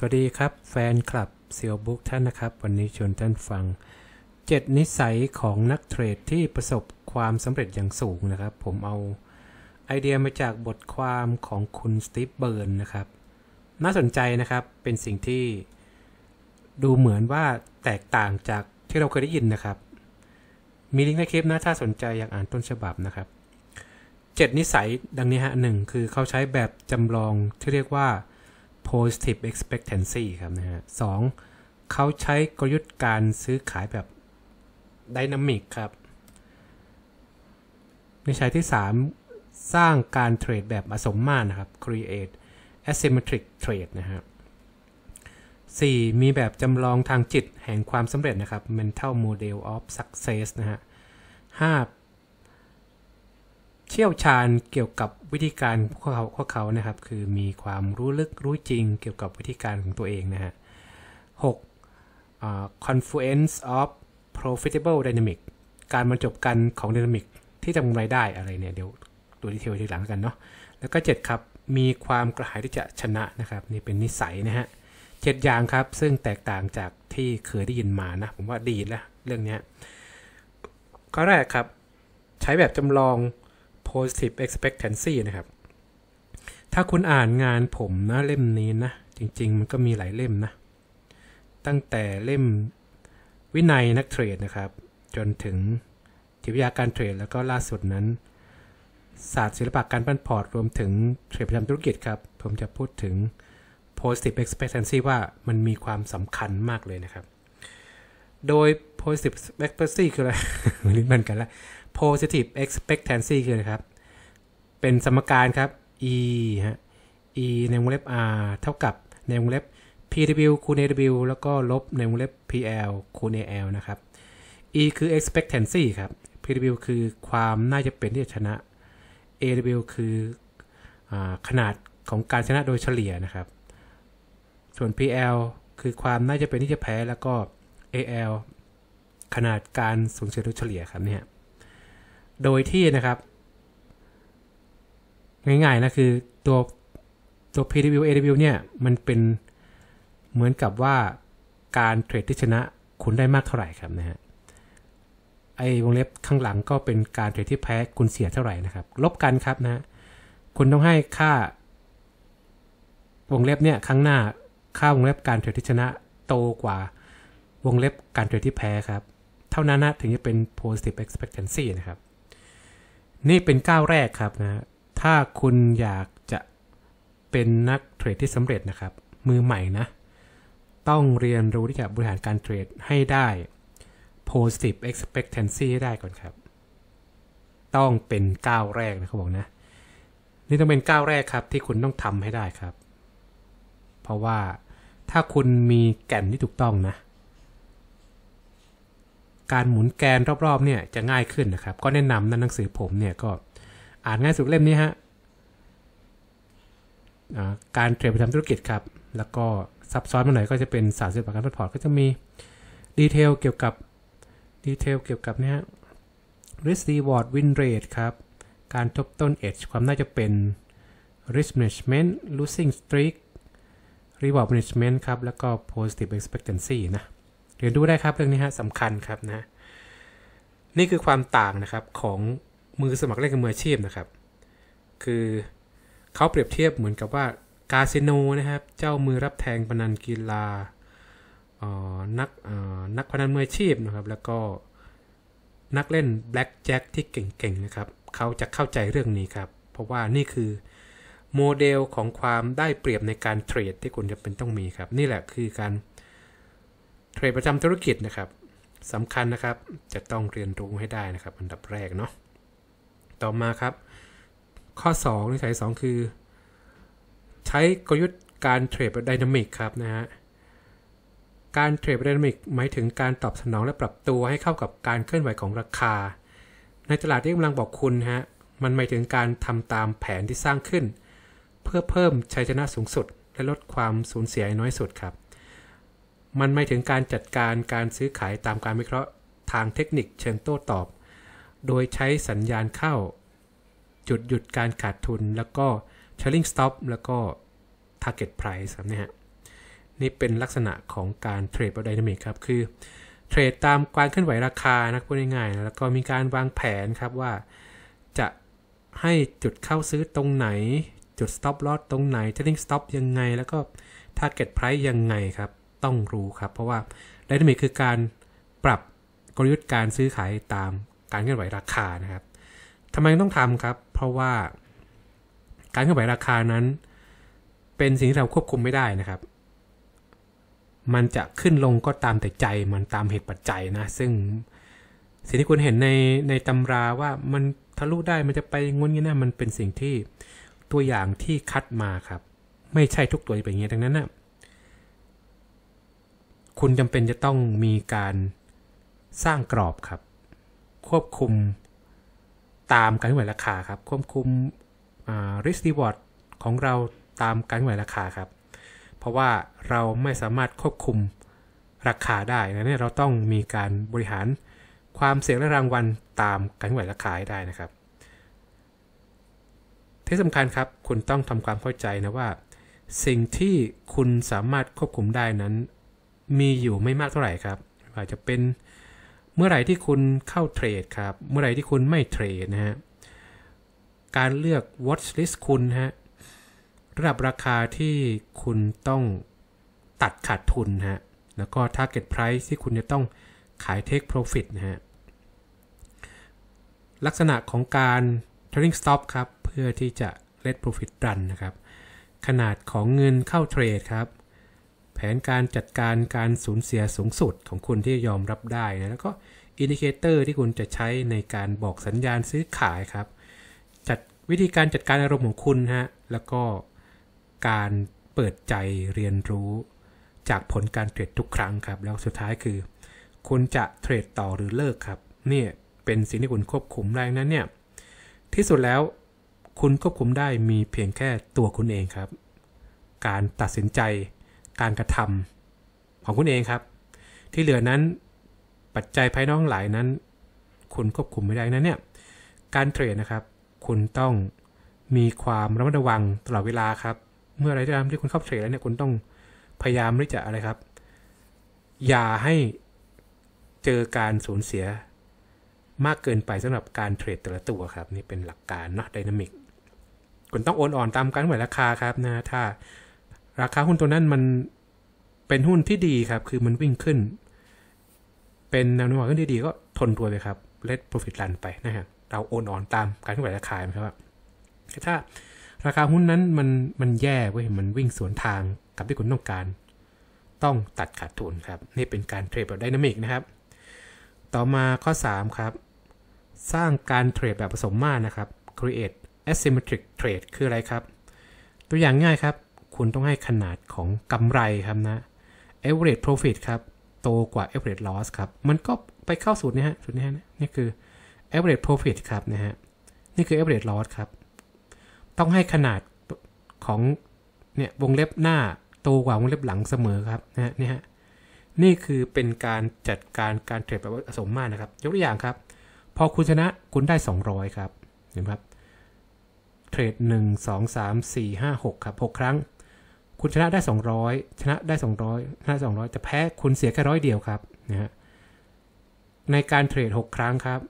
สวัสดีครับแฟนคลับเซียวบุ๊กท่านนะครับวันนี้ชวนท่านฟัง7นิสัยของนักเทรดที่ประสบความสำเร็จอย่างสูงนะครับ ผมเอาไอเดียมาจากบทความของคุณสตีฟเบิร์นนะครับ น่าสนใจนะครับเป็นสิ่งที่ดูเหมือนว่าแตกต่างจากที่เราเคยได้ยินนะครับ มีลิงก์ในคลิปนะ ถ้าสนใจอยากอ่านต้นฉบับนะครับ7นิสัยดังนี้ฮะหนึ่งคือเขาใช้แบบจำลองที่เรียกว่า positive expectancy ครับ นะฮะสอง เขาใช้กลยุทธ์การซื้อขายแบบดินามิกครับในชัยที่ 3 สร้างการเทรดแบบอสมมาตรนะครับ create asymmetric trade นะครับ 4. มีแบบจำลองทางจิตแห่งความสำเร็จนะครับ mental model of success นะฮะ 5. เชี่ยวชาญเกี่ยวกับวิธีการพวกเขาพวกเขานะครับ คือมีความรู้ลึกรู้จริงเกี่ยวกับวิธีการของตัวเองนะฮะหก confluence of profitable dynamic การบรรจบกันของดินามิกที่ทำกำไรได้อะไรเนี่ยเดี๋ยวตัวดีเทลทีหลังกันเนาะ แล้วก็ 7 ครับ มีความกระหายที่จะชนะนะครับ นี่เป็นนิสัยนะฮะ เจ็ดอย่างครับ ซึ่งแตกต่างจากที่เคยได้ยินมานะผมว่าดีแล้วเรื่องนี้ข้อแรกครับ ใช้แบบจำลอง positive expectancy นะครับ ถ้าคุณอ่านงานผมนะ เล่มนี้นะ จริง ๆ มันก็มีหลายเล่มนะ ตั้งแต่เล่มวินัยนักเทรดนะครับ จนถึงจิตวิทยาการเทรด แล้วก็ล่าสุดนั้น ศาสตร์ศิลปะการปั้นพอร์ตรวมถึงเทรดประจำธุรกิจครับ ผมจะพูดถึง positive expectancy ว่ามันมีความสำคัญมากเลยนะครับ โดย positive expectancy คืออะไรมันกันละ positive expectancy คืออะไรครับ เป็นสมการครับ e ฮะ e ในวงเล็บ r เท่ากับในวงเล็บ pw คูณ aw แล้วก็ลบในวงเล็บ pl คูณ al นะครับ e คือ expectancy ครับ pw คือความน่าจะเป็นที่จะชนะ aw คืออขนาดของการชนะโดยเฉลี่ยนะครับ ส่วน pl คือความน่าจะเป็นที่จะแพ้แล้วก็ al ขนาดการสูญเสียโดยเฉลี่ยครับเนี่ยโดยที่นะครับ ง่ายๆนะคือตัวตัว PW AW เนี่ยมันเป็นเหมือนกับว่าการเทรดที่ชนะ คุณได้มากเท่าไหร่ครับนะฮะไอ้วงเล็บข้างหลังก็เป็นการเทรดที่แพ้คุณเสียเท่าไหร่นะครับลบกันครับนะ คุณต้องให้ค่าวงเล็บเนี่ยข้างหน้าค่าวงเล็บการเทรดที่ชนะโตกว่าวงเล็บการเทรดที่แพ้ครับเท่านั้นนะถึงจะเป็น positive expectancy นะครับนี่เป็นก้าวแรกครับนะ ถ้าคุณอยากจะเป็นนักเทรดที่สำเร็จนะครับ มือใหม่นะ ต้องเรียนรู้ที่จะบริหารการเทรดให้ได้ positive expectancy ให้ได้ก่อนครับ ต้องเป็นก้าวแรกนะเขาบอกนะ นี่ต้องเป็นก้าวแรกครับที่คุณต้องทำให้ได้ครับ เพราะว่าถ้าคุณมีแก่นที่ถูกต้องนะการหมุนแกนรอบๆเนี่ยจะง่ายขึ้นนะครับ ก็แนะนำนั้นหนังสือผมเนี่ยก็อ่านง่ายสุดเล่มนี้ฮะการเทรดไปทำธุรกิจครับ แล้วก็ ซับซ้อนมาหน่อยก็จะเป็นสารสิบารกัรพอร์ตก็จะมี ดีเทลเกี่ยวกับ ดีเทลเกี่ยวกับเนี่ยริสตีวอร์ดวินเรทครับ การทบต้นเอชความน่าจะเป็น risk management losing streak reward management ครับแล้วก็ positive expectancy นะเดี๋ยวดูได้ครับเรื่องนี้ฮะสำคัญครับนะ นี่คือความต่างนะครับของมือสมัครเล่นกับมืออาชีพนะครับ คือเขาเปรียบเทียบเหมือนกับว่าคาสิโนนะครับ เจ้ามือรับแทงพนันกีฬานักนักพนันมืออาชีพนะครับ แล้วก็นักเล่นแบล็กแจ็คที่เก่งๆนะครับเขาจะเข้าใจเรื่องนี้ครับ เพราะว่านี่คือโมเดลของความได้เปรียบในการเทรดที่คุณจะเป็นต้องมีครับ นี่แหละคือการเทรดประจำธุรกิจนะครับสำคัญนะครับจะต้องเรียนรู้ให้ได้นะครับ อันดับแรกเนาะต่อมาครับ ข้อ2ที่ใช้2คือ ใช้กลยุทธ์การเทรดแบบดินามิกครับนะฮะการเทรดไดินามิกหมายถึงการตอบสนองและปรับตัวให้เข้ากับการเคลื่อนไหวของราคา ในตลาดที่กำลังบอกคุณฮะมันหมายถึงการทำตามแผนที่สร้างขึ้น เพื่อเพิ่มชัยชนะสูงสุด และลดความสูญเสียน้อยสุดครับมันไม่ถึงการจัดการการซื้อขายตามการวิเคราะห์ทางเทคนิคเชิงโต้ตอบ โดยใช้สัญญาณเข้าจุดหยุดการขาดทุนแล้วก็ trailing stop แล้วก็ target price ครับเนี่ยนี่เป็นลักษณะของการเทรดบอดไดนามิกครับ คือเทรดตามการเคลื่อนไหวราคานะพูดง่ายๆแล้วก็มีการวางแผนครับ ว่าจะให้จุดเข้าซื้อตรงไหน จุด stop loss ตรงไหน trailing stop ยังไง แล้วก็ target price ยังไงครับต้องรู้ครับเพราะว่าไดนามิกคือการปรับกลยุทธ์การซื้อขายตามการเคลื่อนไหวราคานะครับทำไมต้องทำครับ เพราะว่าการเคลื่อนไหวราคานั้น เป็นสิ่งที่เราควบคุมไม่ได้นะครับ มันจะขึ้นลงก็ตามแต่ใจมันตามเหตุปัจจัยนะซึ่งสิ่งที่คุณเห็นในในตำราว่ามันทะลุได้มันจะไปงุนงี้นะมันเป็นสิ่งที่ตัวอย่างที่คัดมาครับไม่ใช่ทุกตัวจะเป็นอย่างนี้ดังนั้นนะคุณจำเป็นจะต้องมีการสร้างกรอบครับ ควบคุมตามการไหวราคาครับควบคุมริสติวอร์ดของเราตามการไหวราคาครับ เพราะว่าเราไม่สามารถควบคุมราคาได้นะเนี่ยเราต้องมีการบริหารความเสี่ยงและรางวัลตามการไหวราคาให้ได้นะครับ ที่สำคัญครับ คุณต้องทำความเข้าใจนะว่า สิ่งที่คุณสามารถควบคุมได้นั้นมีอยู่ไม่มากเท่าไหร่ครับอาจจะเป็นเมื่อไหร่ที่คุณเข้าเทรดครับ เมื่อไหร่ที่คุณไม่เทรดนะฮะ การเลือก watch list คุณฮะ ระดับราคาที่คุณต้องตัดขาดทุนฮะ แล้วก็ target price ที่คุณจะต้องขาย take profit นะฮะ ลักษณะของการ trading stop ครับเพื่อที่จะ let profit run นะครับ ขนาดของเงินเข้าเทรดครับแผนการจัดการการสูญเสียสูงสุดของคุณที่ยอมรับได้นะแล้วก็อินดิเคเตอร์ที่คุณจะใช้ในการบอกสัญญาณซื้อขายครับ จัดวิธีการจัดการอารมณ์ของคุณฮะแล้วก็การเปิดใจเรียนรู้ จากผลการเทรดทุกครั้งครับแล้วสุดท้ายคือ คุณจะเทรดต่อหรือเลิกครับเนี่ยเป็นสิ่งที่คุณควบคุมได้นั้นเนี่ยที่สุดแล้ว คุณควบคุมได้มีเพียงแค่ตัวคุณเองครับ การตัดสินใจการกระทำของคุณเองครับ ที่เหลือนั้นปัจจัยภายนอกหลายนั้น คุณควบคุมไม่ได้นะเนี่ย การเทรดนะครับ คุณต้องมีความระมัดระวังตลอดเวลาครับ เมื่อไรก็ตามที่คุณเข้าเทรดแล้วเนี่ย คุณต้องพยายามที่จะอะไรครับ อย่าให้เจอการสูญเสียมากเกินไปสำหรับการเทรดแต่ละตัวครับนี่เป็นหลักการเนาะดินามิก คุณต้องโอนอ่อน ตามการไหวราคาครับนะถ้าราคาหุ้นตัวนั้นมันเป็นหุ้นที่ดีครับ คือมันวิ่งขึ้น เป็นแนวโน้มขึ้นที่ดีก็ทนตัวไปครับเลทโปรฟิตรันไปนะฮะเราโอนอ่อนตามการขึ้นไหวราคาครับถ้าราคาหุ้นนั้นมันมันแย่เว้ยมันวิ่งสวนทางกับที่คุณต้องการต้องตัดขาดทุนครับ นี่เป็นการเทรดแบบไดนามิกนะครับต่อมาข้อ 3 ครับ สร้างการเทรดแบบผสมมาตรนะครับ create asymmetric trade คืออะไรครับ ตัวอย่างง่ายครับคุณต้องให้ขนาดของกำไรครับนะ average profit ครับโตกว่า average loss ครับ มันก็ไปเข้าสูตร นี้ฮะสูตรนี้ฮะนี่คือ average profit ครับนะฮะนี่คือ average loss ครับต้องให้ขนาดของเนี่ยวงเล็บหน้าโตกว่าวงเล็บหลังเสมอครับนะฮะนี่ฮะนี่คือเป็นการจัดการการเทรดแบบผสมมานะครับยกตัวอย่างครับพอคุณชนะ คุณได้ 200ครับเห็นไหมครับเทรด1 2 3 4 5 6ครับ6ครั้งคุณชนะได้ 200 ชนะได้ 200ชนะ200แต่แพ้คุณเสียแค่ร้อยเดียวครับนะฮะในการเทรด 6 ครั้งครับ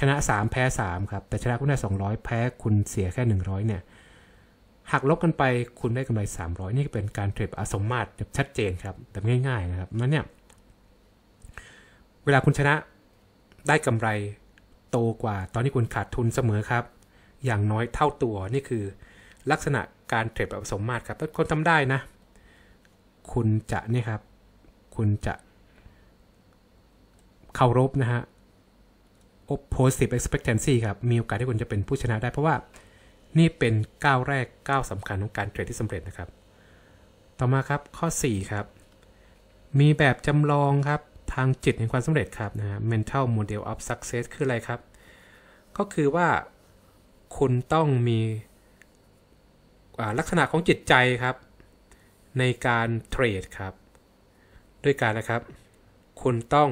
ชนะ 3 แพ้3ครับแต่ชนะคุณได้ 200 แพ้ คุณเสียแค่ 100เนี่ยหักลบกันไปคุณได้กำไร 300 นี่เป็นการเทรดอสมมาตรแบบชัดเจนครับแบบง่ายๆนะครับนั้นเนี่ยเวลาคุณชนะได้กำไรโตกว่า ตอนที่คุณขาดทุนเสมอครับ อย่างน้อยเท่าตัวนี่คือลักษณะการเทรดแบบสมมาตรครับถ้าคนทำได้นะ คุณจะนี่ครับ คุณจะเคารพนะฮะ positive expectancy ครับ มีโอกาสที่คุณจะเป็นผู้ชนะได้ เพราะว่านี่เป็นก้าวแรกก้าวสำคัญของการเทรดที่สำเร็จนะครับ ต่อมาครับข้อ 4 ครับ มีแบบจำลองครับ ทางจิตแห่งความสำเร็จครับนะ mental model of success คืออะไรครับ ก็คือว่าคุณต้องมีลักษณะของจิตใจครับ ในการเทรดครับ ด้วยการนะครับ คุณต้อง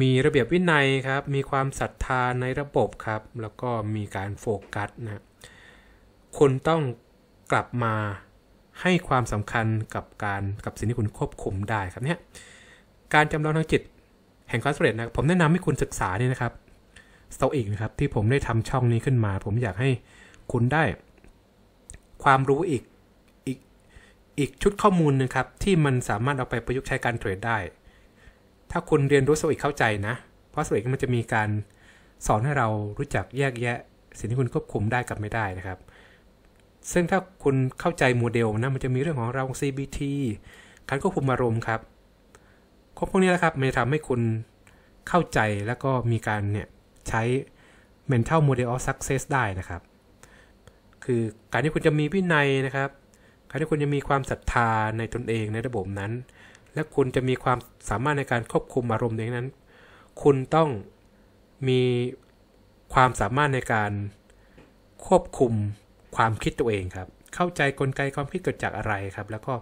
มีระเบียบวินัยครับ มีความศรัทธาในระบบครับ แล้วก็มีการโฟกัสนะ คุณต้องกลับมาให้ความสำคัญกับการกับสิ่งที่คุณควบคุมได้ครับเนี่ยการจำลองทางจิตแห่งความสำเร็จนะผมแนะนำให้คุณศึกษานี่นะครับโซอีกนะครับ ที่ผมได้ทำช่องนี้ขึ้นมา ผมอยากให้คุณได้ความรู้อีกอีกอีกชุดข้อมูลนะครับที่มันสามารถเอาไปประยุกต์ใช้การเทรดได้ ถ้าคุณเรียนรู้สวอิกเข้าใจนะ เพราะสวิกมันจะมีการสอนให้เรารู้จักแยกแยะสิ่งที่คุณควบคุมได้กับไม่ได้นะครับ ซึ่งถ้าคุณเข้าใจโมเดลนะมันจะมีเรื่องของเรา CBT การควบคุมอารมณ์ครับ ครบพวกนี้แล้วครับมันจะทำให้คุณเข้าใจแล้วก็มีการเนี่ยใช้ mental model of success ได้นะครับคือ การที่คุณจะมีวินัยนะครับ การที่คุณจะมีความศรัทธาในตนเองในระบบนั้น และคุณจะมีความสามารถในการควบคุมอารมณ์เองนั้น คุณต้องมีความสามารถในการควบคุมความคิดตัวเองครับ เข้าใจกลไกความคิดเกิดจากอะไรครับ แล้วก็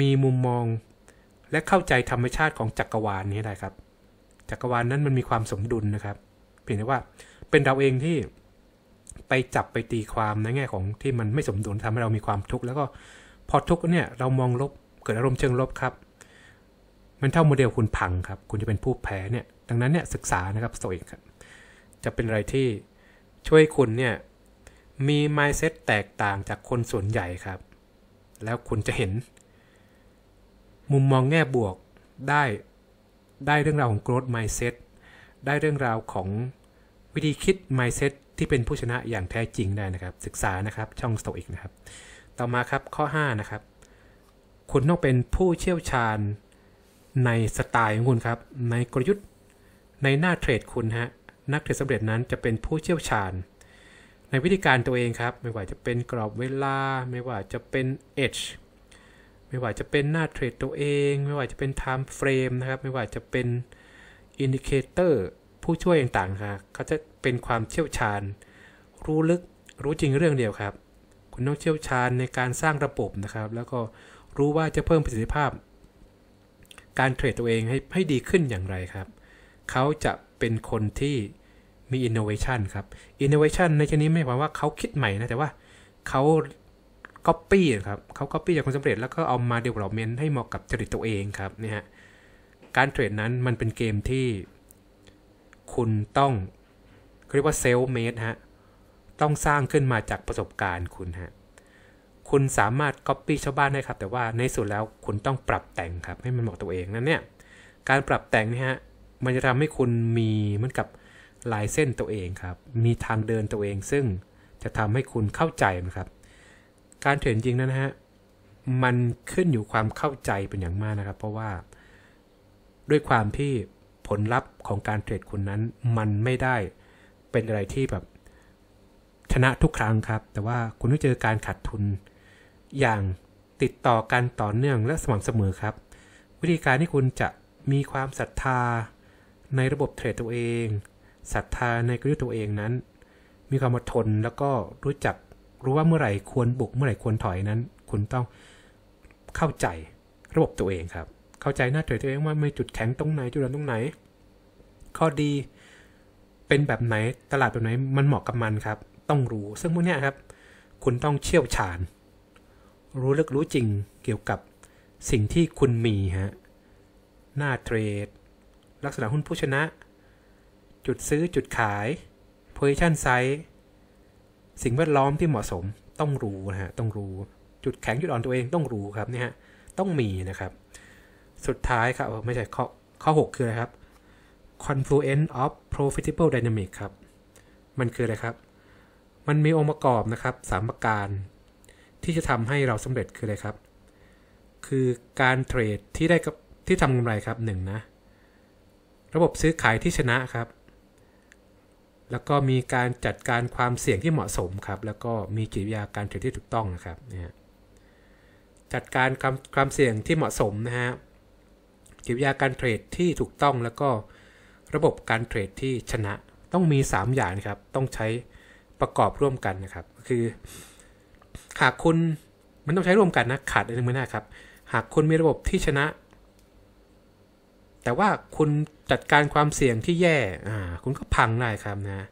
มีมุมมองและเข้าใจธรรมชาติของจักรวาลนนี้ได้ครับ จักรวาลนนั้นมันมีความสมดุลนะครับเพียงแต่ว่าเป็นเราเองที่ไปจับไปตีความในแง่ของที่มันไม่สมดุลทำให้เรามีความทุกข์ แล้วก็พอทุกข์เนี่ยเรามองลบเกิดอารมณ์เชิงลบครับมันเท่าโมเดลคุณพังครับ คุณจะเป็นผู้แพ้เนี่ยดังนั้นเนี่ยศึกษานะครับโซเอกครับ จะเป็นอะไรที่ช่วยคุณเนี่ยมีไมซ์เซตแตกต่างจากคนส่วนใหญ่ครับ แล้วคุณจะเห็น มุมมองแง่บวก ได้ได้เรื่องราวของ growth mindset ได้เรื่องราวของวิธีคิด mindset ที่เป็นผู้ชนะอย่างแท้จริงได้นะครับ ศึกษานะครับช่องสโตอิกนะครับ ต่อมาครับข้อ5นะครับคุณต้องเป็นผู้เชี่ยวชาญในสไตล์ของคุณครับในกลยุทธ์ในหน้าเทรดคุณฮะนักเทรดสำเร็จนั้นจะเป็นผู้เชี่ยวชาญ ในวิธีการตัวเองครับไม่ว่าจะเป็นกรอบเวลา ไม่ว่าจะเป็นเอชไม่ว่าจะเป็นหน้าเทรดตัวเอง ไม่ว่าจะเป็นไทม์เฟรมนะครับไม่ว่าจะเป็นอินดิเคเตอร์ผู้ช่วยต่างๆครับเขาจะเป็นความเชี่ยวชาญรู้ลึกรู้จริงเรื่องเดียวครับ คุณต้องเชี่ยวชาญในการสร้างระบบนะครับแล้วก็รู้ว่าจะเพิ่มประสิทธิภาพ การเทรดตัวเองให้ให้ดีขึ้นอย่างไรครับ เขาจะเป็นคนที่มีอินโนเวชันครับอินโนเวชันในชนี้ไม่หมายว่าเขาคิดใหม่นะ แต่ว่าเขาก๊อปปี้ครับเขาก๊อปปี้จากคนสำเร็จแล้วก็เอามาเดเวล็อปเมนต์ให้เหมาะกับ จริตตัวเองครับนี่ฮะการเทรดนั้นมันเป็นเกมที่คุณต้องเรียกว่าเซล์เมดฮะ ต้องสร้างขึ้นมาจากประสบการณ์คุณฮะ คุณสามารถก๊อปปี้ชาวบ้านได้ครับ แต่ว่าในสุดแล้วคุณต้องปรับแต่งครับ ให้มันเหมาะตัวเอง นั่นเนี่ย การปรับแต่งนี่ฮะ มันจะทำให้คุณมีเหมือนกับลายเส้นตัวเองครับ มีทางเดินตัวเองซึ่งจะทำให้คุณเข้าใจนะครับ การเทรดจริงนั้นฮะ มันขึ้นอยู่ความเข้าใจเป็นอย่างมากนะครับ เพราะว่า ด้วยความที่ผลลัพธ์ของการเทรดคุณนั้น มันไม่ได้เป็นอะไรที่แบบชนะทุกครั้งครับ แต่ว่าคุณต้องเจอการขาดทุน อย่างติดต่อกันต่อเนื่องและสม่ำเสมอครับ วิธีการที่คุณจะมีความศรัทธาในระบบเทรดตัวเองศรัทธาในกลยุทธ์ตัวเองนั้น มีความอดทนแล้วก็รู้จักรู้ว่าเมื่อไหร่ควรบุก เมื่อไหร่ควรถอยนั้น คุณต้องเข้าใจระบบตัวเองครับ เข้าใจหน้าเทรดตัวเองว่ามีจุดแข็งตรงไหนจุดอ่อนตรงไหน ข้อดีเป็นแบบไหนตลาดแบบไหนมันเหมาะกับมันครับ ต้องรู้ซึ่งพวกนี้ครับ คุณต้องเชี่ยวชาญ รู้ลึกรู้จริงเกี่ยวกับสิ่งที่คุณมีฮะหน้าเทรดลักษณะหุ้นผู้ชนะ จุดซื้อจุดขาย position size สิ่งแวดล้อมที่เหมาะสมต้องรู้นะฮะต้องรู้จุดแข็งจุดอ่อนตัวเองต้องรู้ครับเนี่ยฮะต้องมีนะครับ สุดท้ายครับไม่ใช่ข้อข้อ 6 คืออะไรครับ confluence of profitable dynamic ครับ มันคือ อะไร ครับ มันมีองค์ประกอบนะครับสามประการที่จะทำให้เราสำเร็จคือ อะไร ครับ คือการเทรดที่ได้ที่ทำกำไรครับหนึ่งนะ ระบบซื้อขายที่ชนะครับ แล้วก็มีการจัดการความเสี่ยงที่เหมาะสมครับ แล้วก็มีจิตวิทยาการเทรดที่ถูกต้องนะครับเนี่ยจัดการความความเสี่ยงที่เหมาะสมนะฮะ จิตวิทยาการเทรดที่ถูกต้องแล้วก็ระบบการเทรดที่ชนะ ต้องมี3อย่างครับ ต้องใช้ประกอบร่วมกันนะครับคือหากคุณมันต้องใช้ร่วมกันนะขาดอันนึงไม่ได้ครับ หากคุณมีระบบที่ชนะ แต่ว่าคุณจัดการความเสี่ยงที่แย่คุณก็พังได้ครับนะ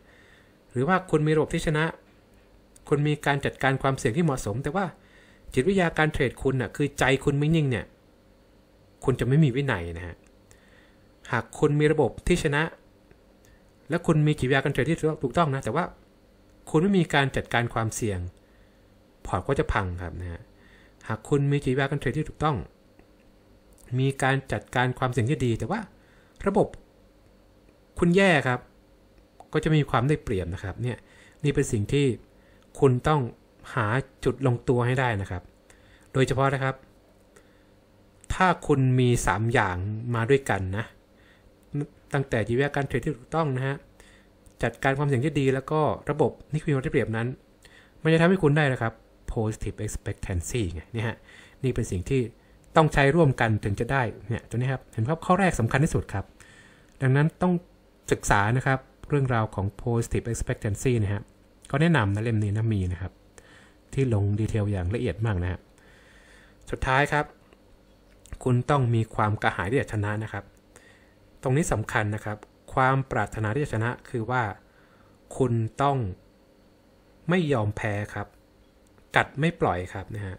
หรือว่าคุณมีระบบที่ชนะ คุณมีการจัดการความเสี่ยงที่เหมาะสม แต่ว่าจิตวิทยาการเทรดคุณนะ่ะ คือใจคุณไม่นิ่งเนี่ย คุณจะไม่มีวินัยนะฮะหากคุณมีระบบที่ชนะ และคุณมีกิจวิาการเทรดที่ถูกต้องนะ แต่ว่าคุณไม่มีการจัดการความเสี่ยง พอร์ตก็จะพังครับนะฮะหากคุณมีกิจวิาการเทรดที่ถูกต้อง มีการจัดการความเสี่ยงที่ดี แต่ว่าระบบ คุณแย่ครับ ก็จะมีความได้เปรียบนะครับ เนี่ย นี่เป็นสิ่งที่คุณต้องหาจุดลงตัวให้ได้นะครับ โดยเฉพาะนะครับ ถ้าคุณมี3อย่างมาด้วยกันนะตั้งแต่ยีวิการเทรดที่ถูกต้องนะฮะจัดการความเสี่ยงที่ดีแล้วก็ระบบนิคิวที่เปรียบนั้น มันจะทำให้คุณได้นะครับ positive expectancy ไงนี่ฮะนี่เป็นสิ่งที่ต้องใช้ร่วมกันถึงจะได้เนี่ยตัวนี้ครับเห็นครับข้อแรกสำคัญที่สุดครับ ดังนั้นต้องศึกษานะครับเรื่องราวของ positive expectancy นะฮะก็แนะนำนะเล่มนี้นะมีนะครับ ที่ลงดีเทลอย่างละเอียดมากนะฮะสุดท้ายครับ คุณต้องมีความกระหายที่จะชนะนะครับตรงนี้สำคัญนะครับ ความปรารถนาที่จะชนะคือว่าคุณต้องไม่ยอมแพ้ครับ กัดไม่ปล่อยครับนะฮะ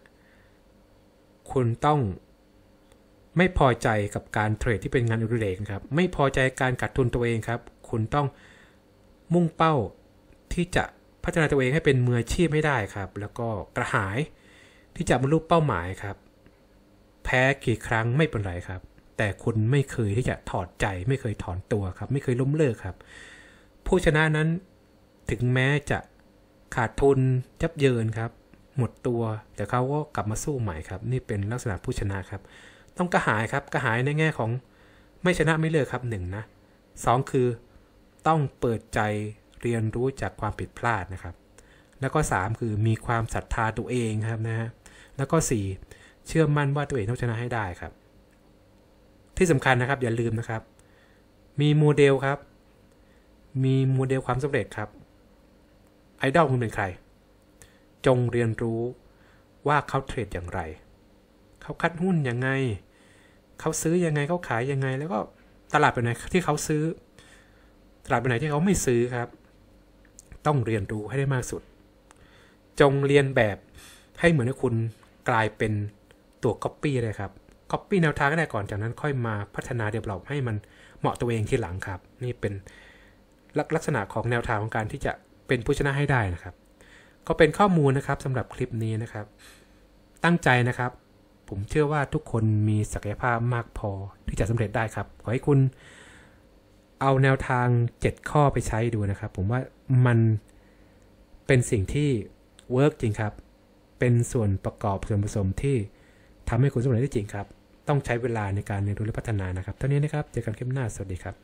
คุณต้องไม่พอใจกับการเทรดที่เป็นงานอุดิเรกครับ ไม่พอใจการกัดทุนตัวเองครับ คุณต้องมุ่งเป้าที่จะพัฒนาตัวเองให้เป็นมืออาชีพไม่ได้ครับ แล้วก็กระหายที่จะบรรลุเป้าหมายครับ แพ้กี่ครั้งไม่เป็นไรครับแต่คุณไม่เคยที่จะถอดใจ ไม่เคยถอนตัวครับไม่เคยล้มเลิกครับ ผู้ชนะนั้นถึงแม้จะขาดทุนยับเยินครับ หมดตัวแต่เขาก็กลับมาสู้ใหม่ครับ นี่เป็นลักษณะผู้ชนะครับ ต้องกระหายครับกระหายในแง่ของไม่ชนะไม่เลิกครับหนึ่งนะสองคือ ต้องเปิดใจเรียนรู้จากความผิดพลาดนะครับ แล้วก็ 3 คือมีความศรัทธาตัวเองครับนะฮะแล้วก็ 4 เชื่อมั่นว่าตัวเองต้องชนะให้ได้ครับที่สำคัญนะครับ อย่าลืมนะครับ มีโมเดลครับ มีโมเดลความสำเร็จครับ ไอดอลคุณเป็นใคร จงเรียนรู้ว่าเขาเทรดอย่างไร เขาคัดหุ้นยังไง เขาซื้อยังไงเขาขายยังไง แล้วก็ตลาดเป็นไหนที่เขาซื้อ ตลาดเป็นไหนที่เขาไม่ซื้อครับ ต้องเรียนรู้ให้ได้มากสุด จงเรียนแบบให้เหมือนคุณกลายเป็นตัวก๊อปปี้เลยครับ copy แนวทางกได้ก่อน จากนั้นค่อยมาพัฒนาเดีวลลอให้มันเหมาะตัวเองทีหลังครับ นี่เป็นลักษณะของแนวทางของการที่จะเป็นผู้ชนะให้ได้นะครับ ก็เป็นข้อมูลนะครับสำหรับคลิปนี้นะครับ ตั้งใจนะครับ ผมเชื่อว่าทุกคนมีศักยภาพมากพอที่จะสำเร็จได้ครับ ขอให้คุณเอาแนวทาง 7 ข้อไปใช้ดูนะครับ ผมว่ามันเป็นสิ่งที่เวิร์กจริงครับ เป็นส่วนประกอบส่วนผสมที่ทำให้คุณสำเร็จได้จริงครับ ต้องใช้เวลาในการเรียนรู้และพัฒนานะครับ เท่านี้นะครับ เจอกันคลิปหน้าสวัสดีครับ